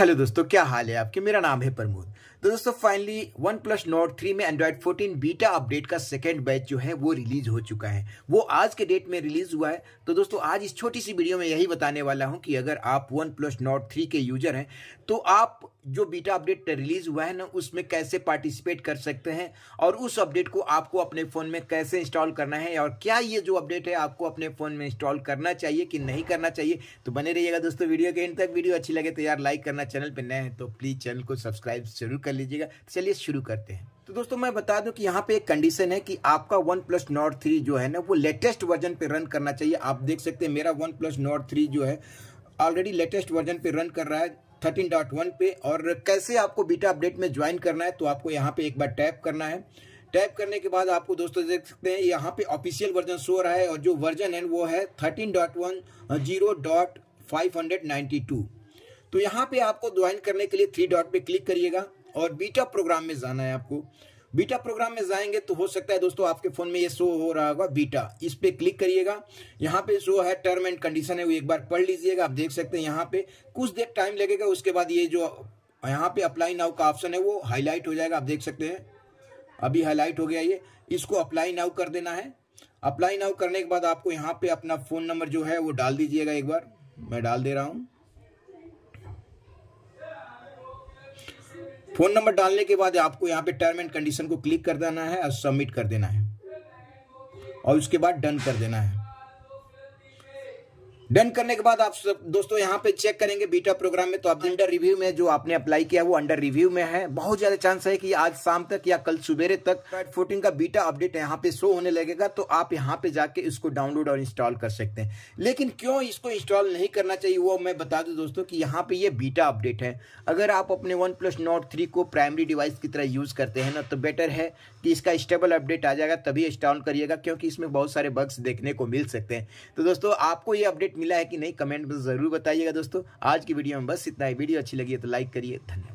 hello दोस्तों क्या हाल है आपके मेरा नाम है प्रमोद तो दोस्तों finally OnePlus Nord three में एंड्रॉयड फोर्टीन बीटा अपडेट का सेकेंड बैच जो है वो रिलीज हो चुका है वो आज के डेट में रिलीज हुआ है तो दोस्तों आज इस छोटी सी वीडियो में यही बताने वाला हूं कि अगर आप वन प्लस नोट थ्री के यूजर हैं तो आप जो बीटा अपडेट रिलीज हुआ है ना उसमें कैसे पार्टिसिपेट कर सकते हैं और उस अपडेट को आपको अपने फ़ोन में कैसे इंस्टॉल करना है और क्या ये जो अपडेट है आपको अपने फ़ोन में इंस्टॉल करना चाहिए कि नहीं करना चाहिए तो बने रहिएगा दोस्तों वीडियो के एंड तक वीडियो अच्छी लगे तो यार लाइक करना चैनल पर नए हैं तो प्लीज़ चैनल को सब्सक्राइब जरूर कर कर लीजिएगा तो चलिए शुरू करते हैं तो दोस्तों मैं बता दूं कि यहाँ पे एक कंडीशन है कि आपका वन प्लस नॉट थ्री जो है ना वो लेटेस्ट वर्जन पे रन करना चाहिए आप देख सकते हैं मेरा वन प्लस नॉट थ्री जो है ऑलरेडी लेटेस्ट वर्जन पे रन कर रहा है थर्टीन डॉट वन पे और कैसे आपको बीटा अपडेट में ज्वाइन करना है तो आपको यहाँ पे एक बार टैप करना है टैप करने के बाद आपको दोस्तों देख सकते हैं यहाँ पे ऑफिशियल वर्जन शो रहा है और जो वर्जन है वो है thirteen dot one zero dot five hundred ninety two तो यहाँ पे आपको ज्वाइन करने के लिए थ्री डॉट पे क्लिक करिएगा और बीटा प्रोग्राम में जाना है आपको बीटा प्रोग्राम में जाएंगे तो हो सकता है दोस्तों आपके फोन में ये शो हो रहा होगा बीटा इस पे क्लिक करिएगा यहाँ पे जो है टर्म एंड कंडीशन है वो एक बार पढ़ लीजिएगा आप देख सकते हैं यहाँ पे कुछ देर टाइम लगेगा उसके बाद ये जो यहाँ पे अप्लाई नाउ का ऑप्शन है वो हाईलाइट हो जाएगा आप देख सकते हैं अभी हाईलाइट हो गया ये इसको अप्लाई नाउ कर देना है अप्लाई नाउ करने के बाद आपको यहाँ पे अपना फ़ोन नंबर जो है वो डाल दीजिएगा एक बार मैं डाल दे रहा हूँ फोन नंबर डालने के बाद आपको यहाँ पे टर्म एंड कंडीशन को क्लिक कर देना है और सबमिट कर देना है और उसके बाद डन कर देना है डन करने के बाद आप सब दोस्तों यहाँ पे चेक करेंगे बीटा प्रोग्राम में तो आप अंडर रिव्यू में जो आपने अप्लाई किया वो अंडर रिव्यू में है बहुत ज्यादा चांस है कि आज शाम तक या कल सुबेरे तक फोर्टीन का बीटा अपडेट यहाँ पे शो होने लगेगा तो आप यहाँ पे जाके इसको डाउनलोड और इंस्टॉल कर सकते हैं लेकिन क्यों इसको इंस्टॉल नहीं करना चाहिए वो मैं बता दूँ दोस्तों कि यहाँ पे ये बीटा अपडेट है अगर आप अपने वन प्लस नोट थ्री को प्राइमरी डिवाइस की तरह यूज करते हैं ना तो बेटर है कि इसका स्टेबल अपडेट आ जाएगा तभी इंस्टॉल करिएगा क्योंकि इसमें बहुत सारे बग्स देखने को मिल सकते हैं तो दोस्तों आपको ये अपडेट मिला है कि नहीं कमेंट में ज़रूर बताइएगा दोस्तों आज की वीडियो में बस इतना ही वीडियो अच्छी लगी है तो लाइक करिए धन्यवाद